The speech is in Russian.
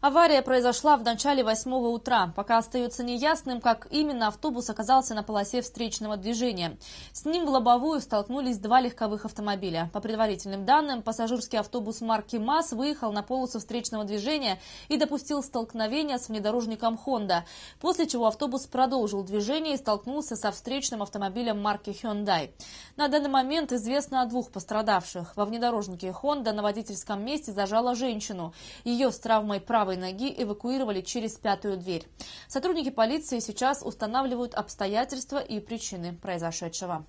Авария произошла в начале восьмого утра. Пока остается неясным, как именно автобус оказался на полосе встречного движения. С ним в лобовую столкнулись два легковых автомобиля. По предварительным данным, пассажирский автобус марки МАЗ выехал на полосу встречного движения и допустил столкновение с внедорожником Honda, после чего автобус продолжил движение и столкнулся со встречным автомобилем марки Hyundai. На данный момент известно о двух пострадавших. Во внедорожнике Honda на водительском месте зажала женщину. Ее с травмой правой правой ноги эвакуировали через пятую дверь. Сотрудники полиции сейчас устанавливают обстоятельства и причины произошедшего.